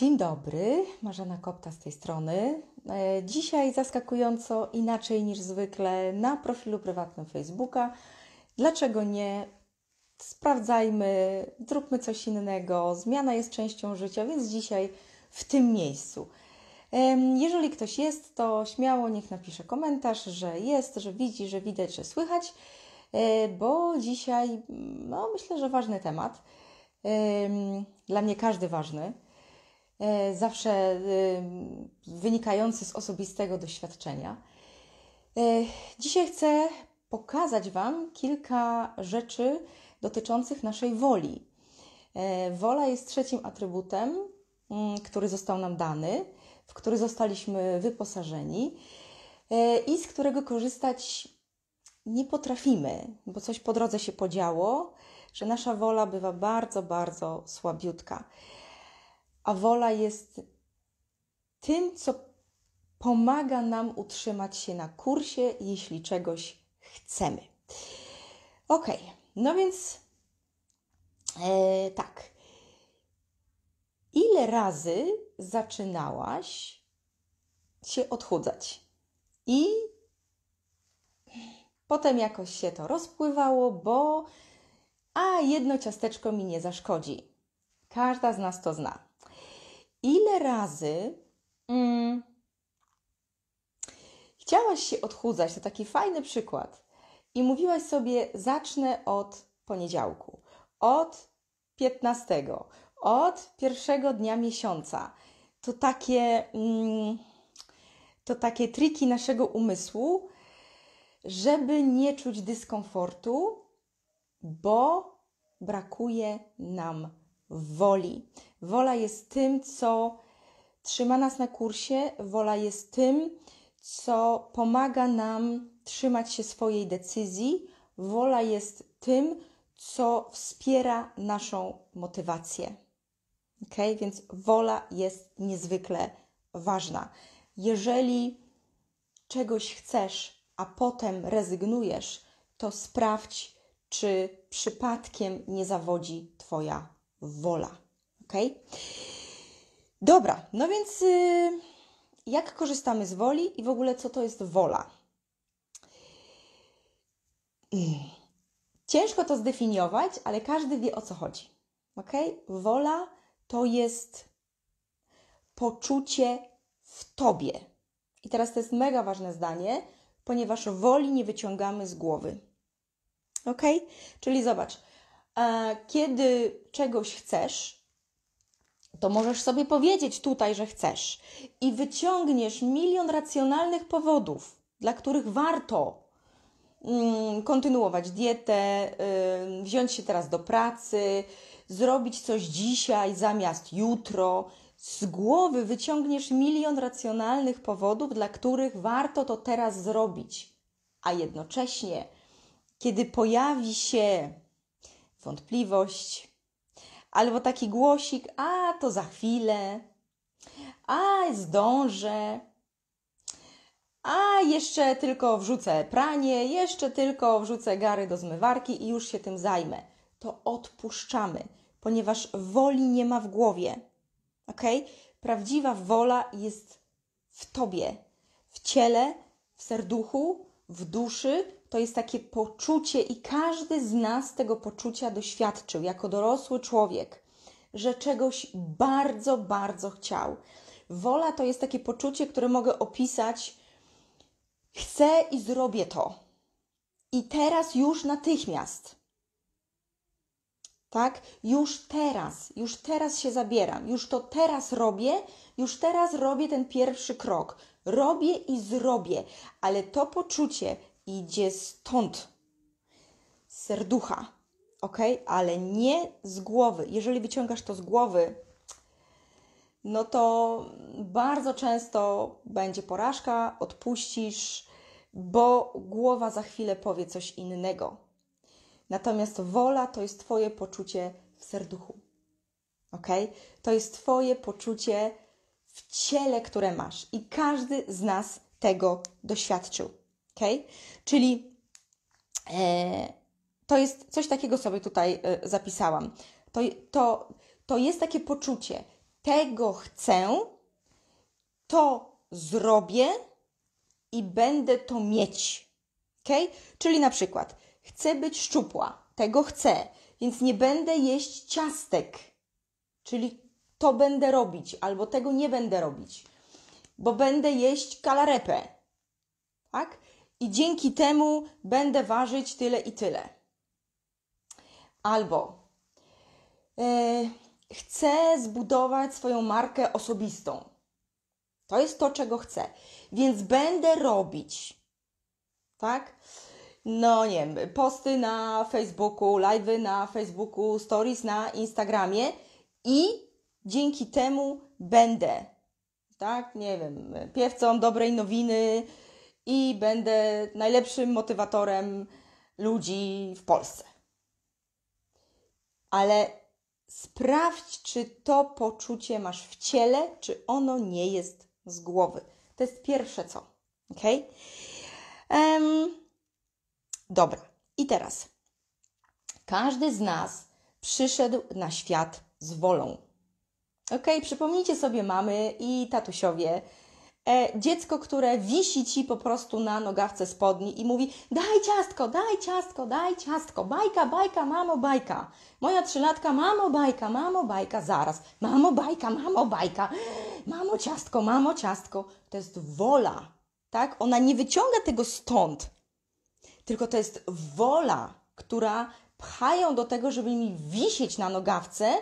Dzień dobry, Marzena Kopta z tej strony. E, dzisiaj zaskakująco inaczej niż zwykle na profilu prywatnym Facebooka. Dlaczego nie? Sprawdzajmy, zróbmy coś innego. Zmiana jest częścią życia, więc dzisiaj w tym miejscu. Jeżeli ktoś jest, to śmiało niech napisze komentarz, że jest, że widzi, że widać, że słychać, e, bo dzisiaj no, myślę, że ważny temat. Dla mnie każdy ważny. E, zawsze e, wynikający z osobistego doświadczenia. E, dzisiaj chcę pokazać Wam kilka rzeczy dotyczących naszej woli. Wola jest trzecim atrybutem, mm, który został nam dany, w który zostaliśmy wyposażeni i z którego korzystać nie potrafimy, bo coś po drodze się podziało, że nasza wola bywa bardzo, bardzo słabiutka a wola jest tym, co pomaga nam utrzymać się na kursie, jeśli czegoś chcemy. Ok, no więc e, tak. Ile razy zaczynałaś się odchudzać? I potem jakoś się to rozpływało, bo a jedno ciasteczko mi nie zaszkodzi. Każda z nas to zna ile razy mm, chciałaś się odchudzać, to taki fajny przykład, i mówiłaś sobie, zacznę od poniedziałku, od 15, od pierwszego dnia miesiąca. To takie, mm, to takie triki naszego umysłu, żeby nie czuć dyskomfortu, bo brakuje nam woli. Wola jest tym, co trzyma nas na kursie, wola jest tym, co pomaga nam trzymać się swojej decyzji, wola jest tym, co wspiera naszą motywację. Ok, więc wola jest niezwykle ważna. Jeżeli czegoś chcesz, a potem rezygnujesz, to sprawdź, czy przypadkiem nie zawodzi Twoja wola. Ok? Dobra, no więc y, jak korzystamy z woli i w ogóle co to jest wola? Ciężko to zdefiniować, ale każdy wie o co chodzi. Ok? Wola to jest poczucie w tobie. I teraz to jest mega ważne zdanie, ponieważ woli nie wyciągamy z głowy. Ok? Czyli zobacz, kiedy czegoś chcesz, to możesz sobie powiedzieć tutaj, że chcesz i wyciągniesz milion racjonalnych powodów, dla których warto mm, kontynuować dietę, wziąć się teraz do pracy, zrobić coś dzisiaj zamiast jutro. Z głowy wyciągniesz milion racjonalnych powodów, dla których warto to teraz zrobić. A jednocześnie, kiedy pojawi się wątpliwość, albo taki głosik, a to za chwilę, a zdążę, a jeszcze tylko wrzucę pranie, jeszcze tylko wrzucę gary do zmywarki i już się tym zajmę. To odpuszczamy, ponieważ woli nie ma w głowie. Ok? Prawdziwa wola jest w tobie, w ciele, w serduchu, w duszy to jest takie poczucie, i każdy z nas tego poczucia doświadczył jako dorosły człowiek, że czegoś bardzo, bardzo chciał. Wola to jest takie poczucie, które mogę opisać: chcę i zrobię to. I teraz już natychmiast. Tak? Już teraz, już teraz się zabieram, już to teraz robię, już teraz robię ten pierwszy krok, robię i zrobię, ale to poczucie idzie stąd, z serducha, ok? Ale nie z głowy. Jeżeli wyciągasz to z głowy, no to bardzo często będzie porażka, odpuścisz, bo głowa za chwilę powie coś innego. Natomiast wola to jest Twoje poczucie w serduchu. Ok? To jest Twoje poczucie w ciele, które masz. I każdy z nas tego doświadczył. Okay? Czyli e, to jest coś takiego sobie tutaj e, zapisałam. To, to, to jest takie poczucie, tego chcę, to zrobię i będę to mieć. Okay? Czyli na przykład chcę być szczupła, tego chcę, więc nie będę jeść ciastek. Czyli to będę robić albo tego nie będę robić, bo będę jeść kalarepę. Tak? I dzięki temu będę ważyć tyle i tyle. Albo yy, chcę zbudować swoją markę osobistą. To jest to, czego chcę. Więc będę robić. Tak? no nie wiem, posty na Facebooku, live'y na Facebooku, stories na Instagramie i dzięki temu będę, tak, nie wiem, piewcą dobrej nowiny i będę najlepszym motywatorem ludzi w Polsce. Ale sprawdź, czy to poczucie masz w ciele, czy ono nie jest z głowy. To jest pierwsze co. Ok? Um, dobra, i teraz. Każdy z nas przyszedł na świat z wolą. Ok, przypomnijcie sobie mamy i tatusiowie. E, dziecko, które wisi ci po prostu na nogawce spodni i mówi: Daj ciastko, daj ciastko, daj ciastko, bajka, bajka, mamo, bajka. Moja trzylatka, mamo, bajka, mamo, bajka, zaraz, mamo, bajka, mamo, bajka, mamo, ciastko, mamo, ciastko. To jest wola, tak? Ona nie wyciąga tego stąd, tylko to jest wola, która pchają do tego, żeby mi wisieć na nogawce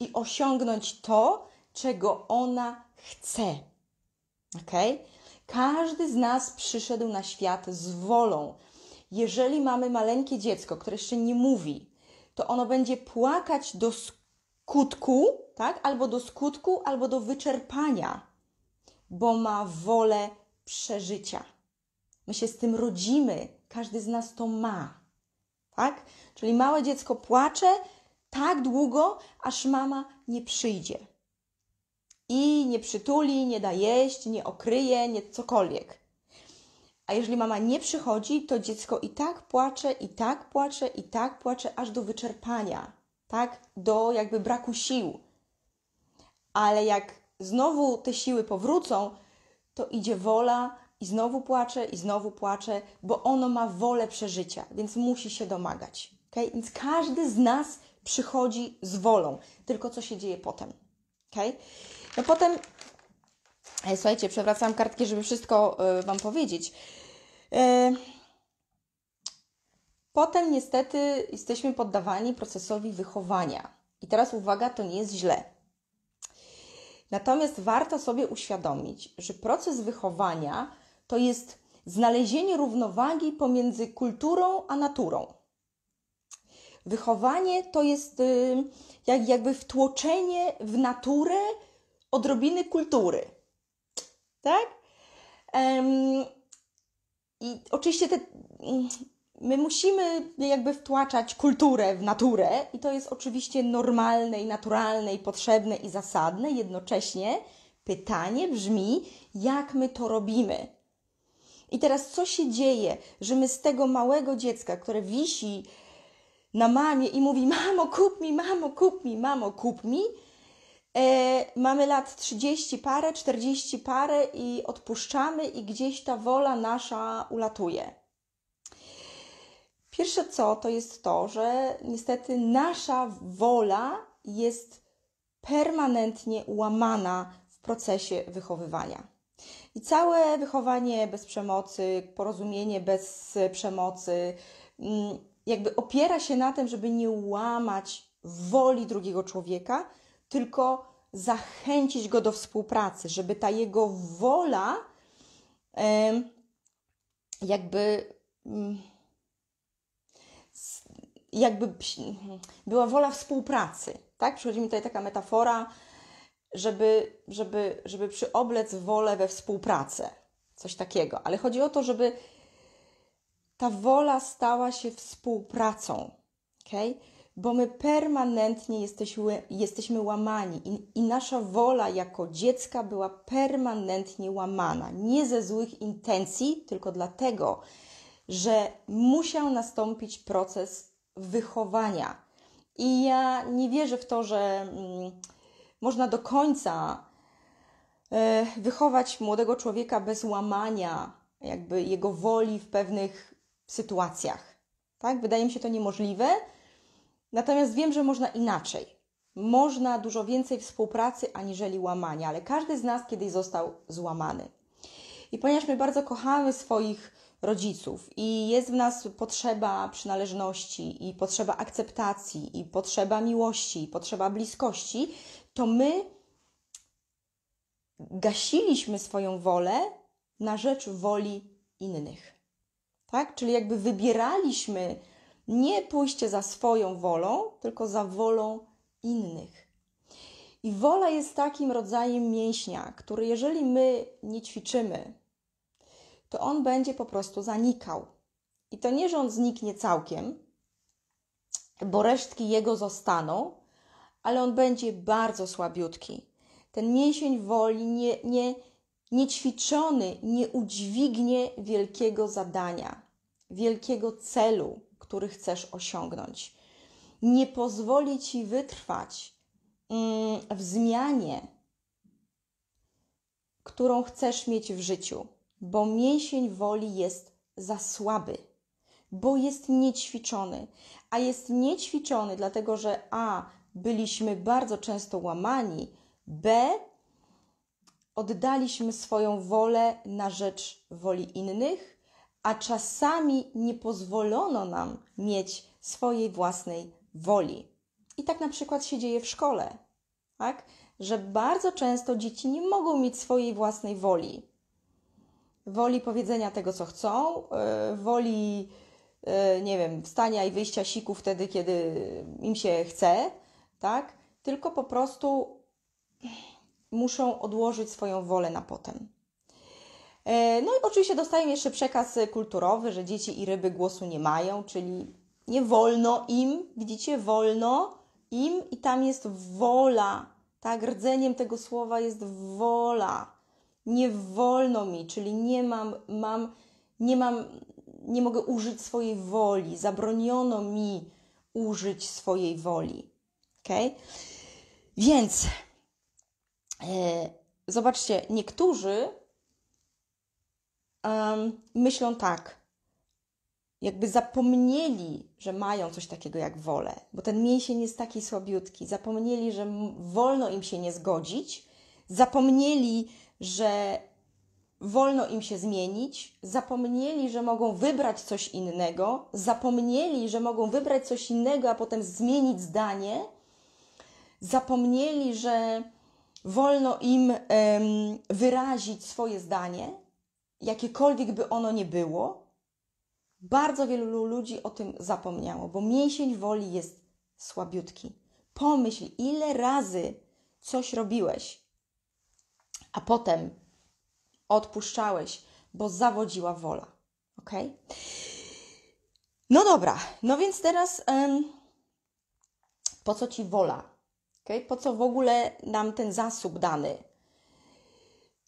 i osiągnąć to, czego ona chce. Ok? Każdy z nas przyszedł na świat z wolą. Jeżeli mamy maleńkie dziecko, które jeszcze nie mówi, to ono będzie płakać do skutku, tak? Albo do skutku, albo do wyczerpania, bo ma wolę przeżycia. My się z tym rodzimy, każdy z nas to ma. Tak? Czyli małe dziecko płacze, tak długo, aż mama nie przyjdzie. I nie przytuli, nie da jeść, nie okryje, nie cokolwiek. A jeżeli mama nie przychodzi, to dziecko i tak płacze, i tak płacze, i tak płacze, aż do wyczerpania, tak? Do jakby braku sił. Ale jak znowu te siły powrócą, to idzie wola i znowu płacze, i znowu płacze, bo ono ma wolę przeżycia, więc musi się domagać. Okay? Więc każdy z nas przychodzi z wolą, tylko co się dzieje potem. Okay? No potem, e, słuchajcie, przewracam kartki, żeby wszystko e, Wam powiedzieć. E, potem niestety jesteśmy poddawani procesowi wychowania. I teraz uwaga, to nie jest źle. Natomiast warto sobie uświadomić, że proces wychowania to jest znalezienie równowagi pomiędzy kulturą a naturą. Wychowanie to jest y, jakby wtłoczenie w naturę odrobiny kultury. Tak? I oczywiście te, my musimy jakby wtłaczać kulturę w naturę, i to jest oczywiście normalne i naturalne i potrzebne i zasadne. Jednocześnie pytanie brzmi, jak my to robimy. I teraz co się dzieje, że my z tego małego dziecka, które wisi na mamie i mówi: Mamo, kup mi, mamo, kup mi, mamo, kup mi. E, mamy lat 30 parę, 40 parę i odpuszczamy, i gdzieś ta wola nasza ulatuje. Pierwsze co to jest to, że niestety nasza wola jest permanentnie łamana w procesie wychowywania. I całe wychowanie bez przemocy, porozumienie bez przemocy, mm, jakby opiera się na tym, żeby nie łamać woli drugiego człowieka, tylko zachęcić go do współpracy, żeby ta jego wola jakby mm, jakby była wola współpracy, tak? Przychodzi mi tutaj taka metafora, żeby, żeby, żeby przyoblec wolę we współpracę, coś takiego. Ale chodzi o to, żeby ta wola stała się współpracą, okay? bo my permanentnie jesteśmy, jesteśmy łamani i, i nasza wola jako dziecka była permanentnie łamana. Nie ze złych intencji, tylko dlatego, że musiał nastąpić proces wychowania. I ja nie wierzę w to, że mm, można do końca e, wychować młodego człowieka bez łamania jakby jego woli w pewnych sytuacjach. Tak? Wydaje mi się to niemożliwe, natomiast wiem, że można inaczej. Można dużo więcej współpracy aniżeli łamania, ale każdy z nas kiedyś został złamany. I ponieważ my bardzo kochamy swoich rodziców i jest w nas potrzeba przynależności i potrzeba akceptacji i potrzeba miłości i potrzeba bliskości, to my gasiliśmy swoją wolę na rzecz woli innych tak? Czyli jakby wybieraliśmy nie pójście za swoją wolą, tylko za wolą innych. I wola jest takim rodzajem mięśnia, który jeżeli my nie ćwiczymy, to on będzie po prostu zanikał. I to nie, że on zniknie całkiem, bo resztki jego zostaną, ale on będzie bardzo słabiutki. Ten mięsień woli nie, nie, Niećwiczony nie udźwignie wielkiego zadania, wielkiego celu, który chcesz osiągnąć. Nie pozwoli ci wytrwać mm, w zmianie, którą chcesz mieć w życiu, bo mięsień woli jest za słaby, bo jest niećwiczony. A jest niećwiczony, dlatego że A byliśmy bardzo często łamani, B oddaliśmy swoją wolę na rzecz woli innych, a czasami nie pozwolono nam mieć swojej własnej woli. I tak na przykład się dzieje w szkole, tak? że bardzo często dzieci nie mogą mieć swojej własnej woli. Woli powiedzenia tego, co chcą, e, woli, e, nie wiem, wstania i wyjścia siku wtedy, kiedy im się chce, tak? Tylko po prostu muszą odłożyć swoją wolę na potem. E, no i oczywiście dostają jeszcze przekaz kulturowy, że dzieci i ryby głosu nie mają, czyli nie wolno im, widzicie, wolno im i tam jest wola. Tak, rdzeniem tego słowa jest wola. Nie wolno mi, czyli nie mam, mam, nie mam, nie mogę użyć swojej woli. Zabroniono mi użyć swojej woli. ok? Więc E, zobaczcie, niektórzy um, myślą tak, jakby zapomnieli, że mają coś takiego jak wolę, bo ten mięsień jest taki słabiutki, zapomnieli, że wolno im się nie zgodzić, zapomnieli, że wolno im się zmienić, zapomnieli, że mogą wybrać coś innego, zapomnieli, że mogą wybrać coś innego, a potem zmienić zdanie, zapomnieli, że wolno im wyrazić swoje zdanie, jakiekolwiek by ono nie było. Bardzo wielu ludzi o tym zapomniało, bo mięsień woli jest słabiutki. Pomyśl, ile razy coś robiłeś, a potem odpuszczałeś, bo zawodziła wola. Ok? No dobra, no więc teraz um, po co ci wola? Okay? Po co w ogóle nam ten zasób dany?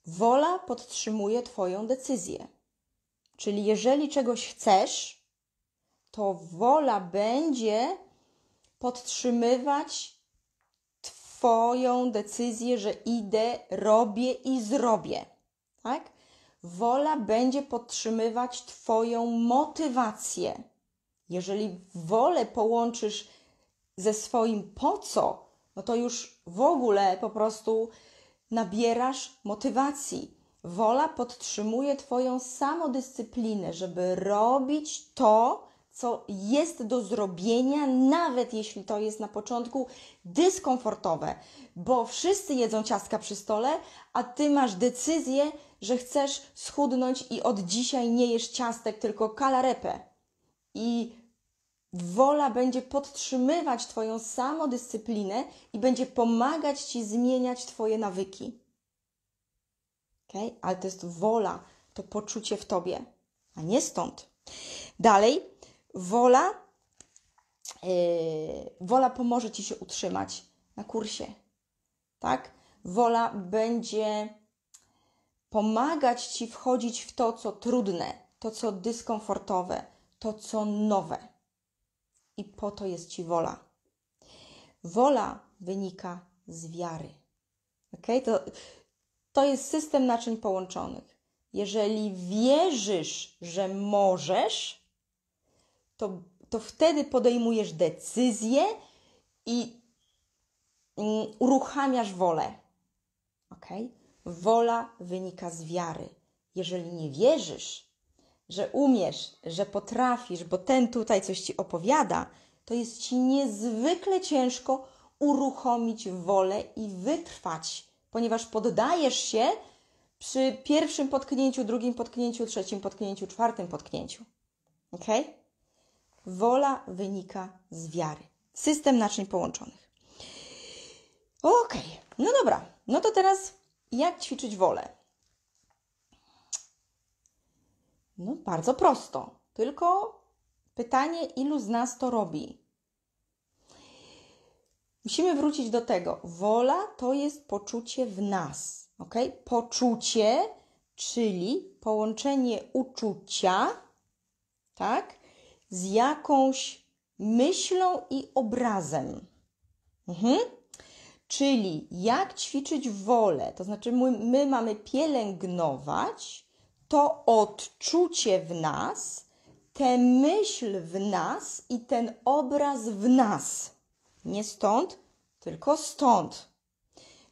Wola podtrzymuje Twoją decyzję. Czyli jeżeli czegoś chcesz, to wola będzie podtrzymywać Twoją decyzję, że idę, robię i zrobię. Tak? Wola będzie podtrzymywać Twoją motywację. Jeżeli wolę połączysz ze swoim po co, no to już w ogóle po prostu nabierasz motywacji. Wola podtrzymuje Twoją samodyscyplinę, żeby robić to, co jest do zrobienia, nawet jeśli to jest na początku dyskomfortowe, bo wszyscy jedzą ciastka przy stole, a ty masz decyzję, że chcesz schudnąć i od dzisiaj nie jesz ciastek, tylko kalarepę. I wola będzie podtrzymywać Twoją samodyscyplinę i będzie pomagać Ci zmieniać Twoje nawyki. Okay? Ale to jest wola, to poczucie w Tobie, a nie stąd. Dalej, wola, yy, wola pomoże Ci się utrzymać na kursie. Tak? Wola będzie pomagać Ci wchodzić w to, co trudne, to, co dyskomfortowe, to, co nowe i po to jest Ci wola. Wola wynika z wiary. Okay? To, to jest system naczyń połączonych. Jeżeli wierzysz, że możesz, to, to wtedy podejmujesz decyzję i mm, uruchamiasz wolę. Okay? Wola wynika z wiary. Jeżeli nie wierzysz, że umiesz, że potrafisz, bo ten tutaj coś ci opowiada, to jest ci niezwykle ciężko uruchomić wolę i wytrwać, ponieważ poddajesz się przy pierwszym potknięciu, drugim potknięciu, trzecim potknięciu, czwartym potknięciu. Ok? Wola wynika z wiary. System naczyń połączonych. Ok, no dobra, no to teraz jak ćwiczyć wolę? No, bardzo prosto. Tylko pytanie, ilu z nas to robi? Musimy wrócić do tego. Wola to jest poczucie w nas. Ok? Poczucie, czyli połączenie uczucia, tak? Z jakąś myślą i obrazem. Mhm. Czyli jak ćwiczyć wolę? To znaczy, my, my mamy pielęgnować to odczucie w nas, tę myśl w nas i ten obraz w nas. Nie stąd, tylko stąd.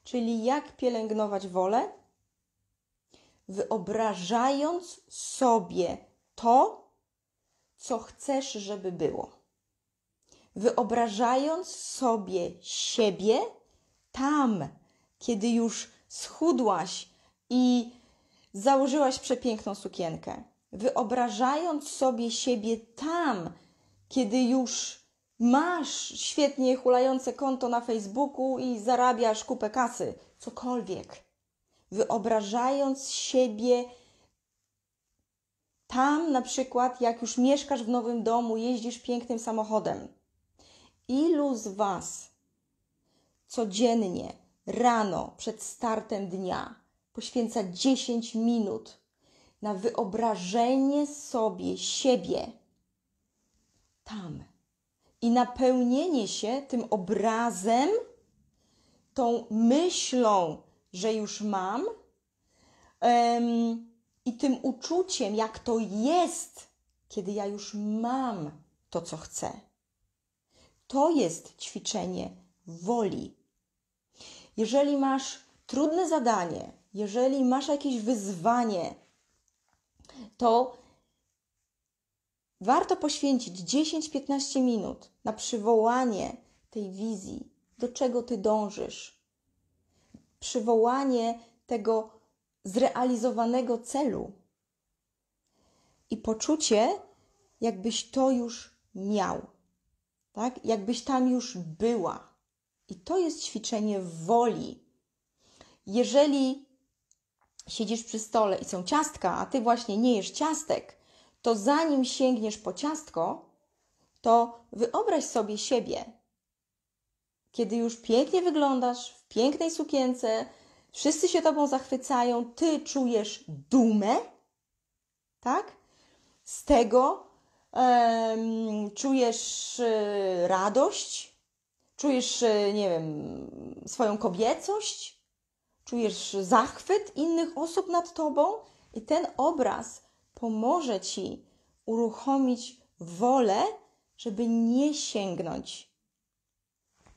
Czyli jak pielęgnować wolę? Wyobrażając sobie to, co chcesz, żeby było. Wyobrażając sobie siebie tam, kiedy już schudłaś i Założyłaś przepiękną sukienkę, wyobrażając sobie siebie tam, kiedy już masz świetnie hulające konto na Facebooku i zarabiasz kupę kasy, cokolwiek. Wyobrażając siebie tam, na przykład, jak już mieszkasz w nowym domu, jeździsz pięknym samochodem. Ilu z Was codziennie, rano, przed startem dnia, poświęca 10 minut na wyobrażenie sobie siebie tam i napełnienie się tym obrazem, tą myślą, że już mam um, i tym uczuciem, jak to jest, kiedy ja już mam to, co chcę. To jest ćwiczenie woli. Jeżeli masz trudne zadanie, jeżeli masz jakieś wyzwanie, to warto poświęcić 10-15 minut na przywołanie tej wizji, do czego ty dążysz, przywołanie tego zrealizowanego celu i poczucie, jakbyś to już miał, tak? Jakbyś tam już była. I to jest ćwiczenie woli. Jeżeli siedzisz przy stole i są ciastka, a ty właśnie nie jesz ciastek, to zanim sięgniesz po ciastko, to wyobraź sobie siebie, kiedy już pięknie wyglądasz, w pięknej sukience, wszyscy się tobą zachwycają, ty czujesz dumę, tak? Z tego um, czujesz e, radość, czujesz, e, nie wiem, swoją kobiecość czujesz zachwyt innych osób nad tobą, i ten obraz pomoże ci uruchomić wolę, żeby nie sięgnąć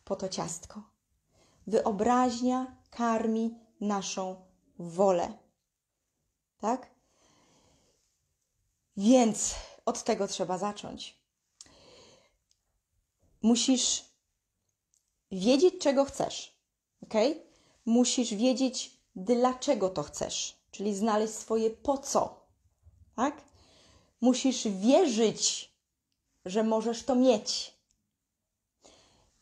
po to ciastko. Wyobraźnia karmi naszą wolę. Tak? Więc od tego trzeba zacząć. Musisz wiedzieć, czego chcesz. ok? musisz wiedzieć, dlaczego to chcesz, czyli znaleźć swoje po co. Tak? Musisz wierzyć, że możesz to mieć.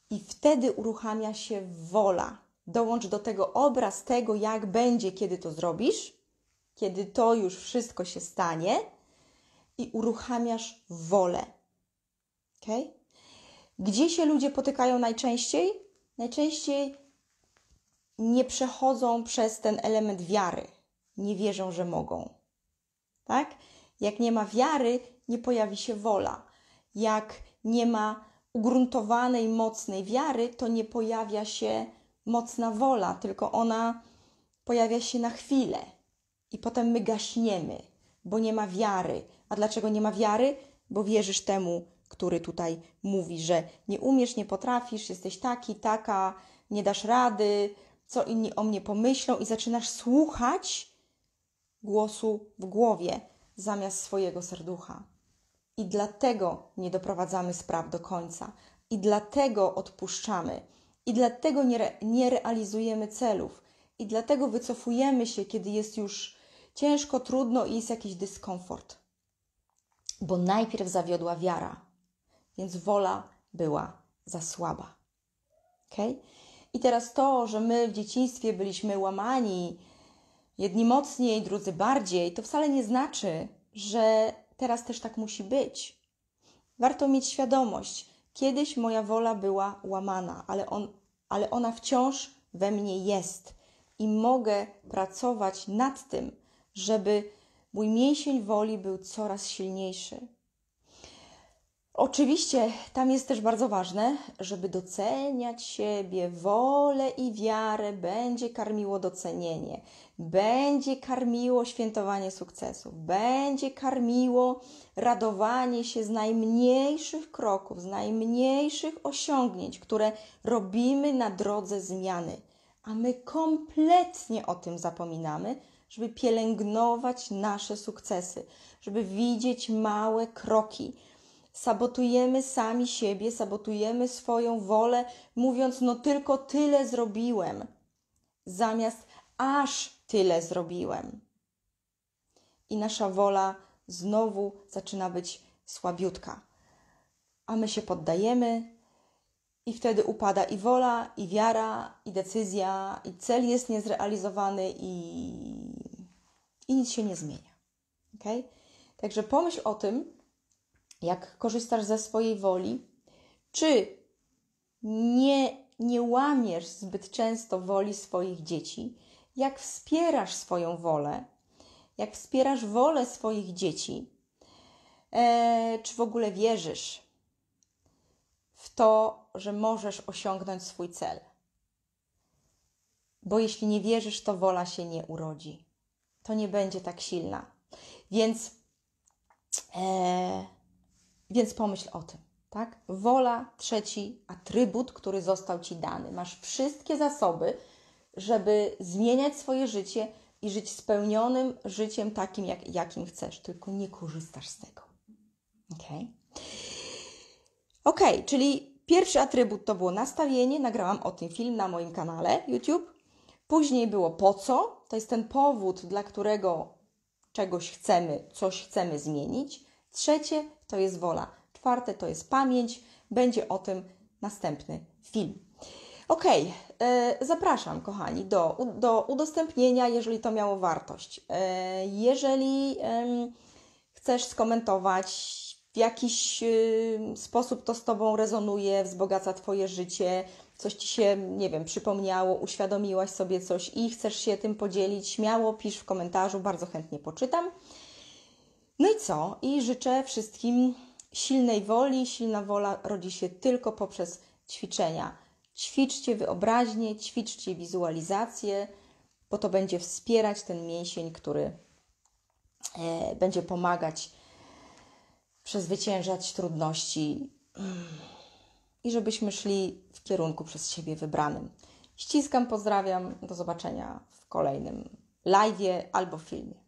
I wtedy uruchamia się wola. Dołącz do tego obraz tego, jak będzie, kiedy to zrobisz, kiedy to już wszystko się stanie, i uruchamiasz wolę. Okay? Gdzie się ludzie potykają najczęściej? Najczęściej nie przechodzą przez ten element wiary, nie wierzą, że mogą. Tak? Jak nie ma wiary, nie pojawi się wola. Jak nie ma ugruntowanej, mocnej wiary, to nie pojawia się mocna wola, tylko ona pojawia się na chwilę i potem my gaśniemy, bo nie ma wiary. A dlaczego nie ma wiary? Bo wierzysz temu, który tutaj mówi, że nie umiesz, nie potrafisz, jesteś taki, taka, nie dasz rady, co inni o mnie pomyślą, i zaczynasz słuchać głosu w głowie zamiast swojego serducha. I dlatego nie doprowadzamy spraw do końca, i dlatego odpuszczamy, i dlatego nie, re nie realizujemy celów, i dlatego wycofujemy się, kiedy jest już ciężko, trudno i jest jakiś dyskomfort. Bo najpierw zawiodła wiara, więc wola była za słaba. Okay? I teraz to, że my w dzieciństwie byliśmy łamani, jedni mocniej, drudzy bardziej, to wcale nie znaczy, że teraz też tak musi być. Warto mieć świadomość, kiedyś moja wola była łamana, ale, on, ale ona wciąż we mnie jest i mogę pracować nad tym, żeby mój mięsień woli był coraz silniejszy. Oczywiście tam jest też bardzo ważne, żeby doceniać siebie, wolę i wiarę będzie karmiło docenienie, będzie karmiło świętowanie sukcesów, będzie karmiło radowanie się z najmniejszych kroków, z najmniejszych osiągnięć, które robimy na drodze zmiany. A my kompletnie o tym zapominamy, żeby pielęgnować nasze sukcesy, żeby widzieć małe kroki sabotujemy sami siebie, sabotujemy swoją wolę, mówiąc: No, tylko tyle zrobiłem, zamiast aż tyle zrobiłem. I nasza wola znowu zaczyna być słabiutka, a my się poddajemy. I wtedy upada i wola, i wiara, i decyzja, i cel jest niezrealizowany, i, i nic się nie zmienia. Okay? Także pomyśl o tym, jak korzystasz ze swojej woli, czy nie, nie łamiesz zbyt często woli swoich dzieci, jak wspierasz swoją wolę, jak wspierasz wolę swoich dzieci, e, czy w ogóle wierzysz w to, że możesz osiągnąć swój cel. Bo jeśli nie wierzysz, to wola się nie urodzi. To nie będzie tak silna. Więc e, więc pomyśl o tym, tak? Wola, trzeci atrybut, który został ci dany. Masz wszystkie zasoby, żeby zmieniać swoje życie i żyć spełnionym życiem takim, jak, jakim chcesz, tylko nie korzystasz z tego. Ok? Ok, czyli pierwszy atrybut to było nastawienie. Nagrałam o tym film na moim kanale YouTube. Później było po co, to jest ten powód, dla którego czegoś chcemy, coś chcemy zmienić. Trzecie to jest wola, czwarte to jest pamięć. Będzie o tym następny film. Ok, e, zapraszam kochani do, do udostępnienia, jeżeli to miało wartość. E, jeżeli chcesz skomentować, w jakiś y, sposób to z Tobą rezonuje, wzbogaca Twoje życie, coś Ci się, nie wiem, przypomniało, uświadomiłaś sobie coś i chcesz się tym podzielić, śmiało pisz w komentarzu, bardzo chętnie poczytam. No i co? I życzę wszystkim silnej woli. Silna wola rodzi się tylko poprzez ćwiczenia. Ćwiczcie wyobraźnię, ćwiczcie wizualizację, bo to będzie wspierać ten mięsień, który e, będzie pomagać przezwyciężać trudności i żebyśmy szli w kierunku przez siebie wybranym. Ściskam, pozdrawiam, do zobaczenia w kolejnym live albo filmie.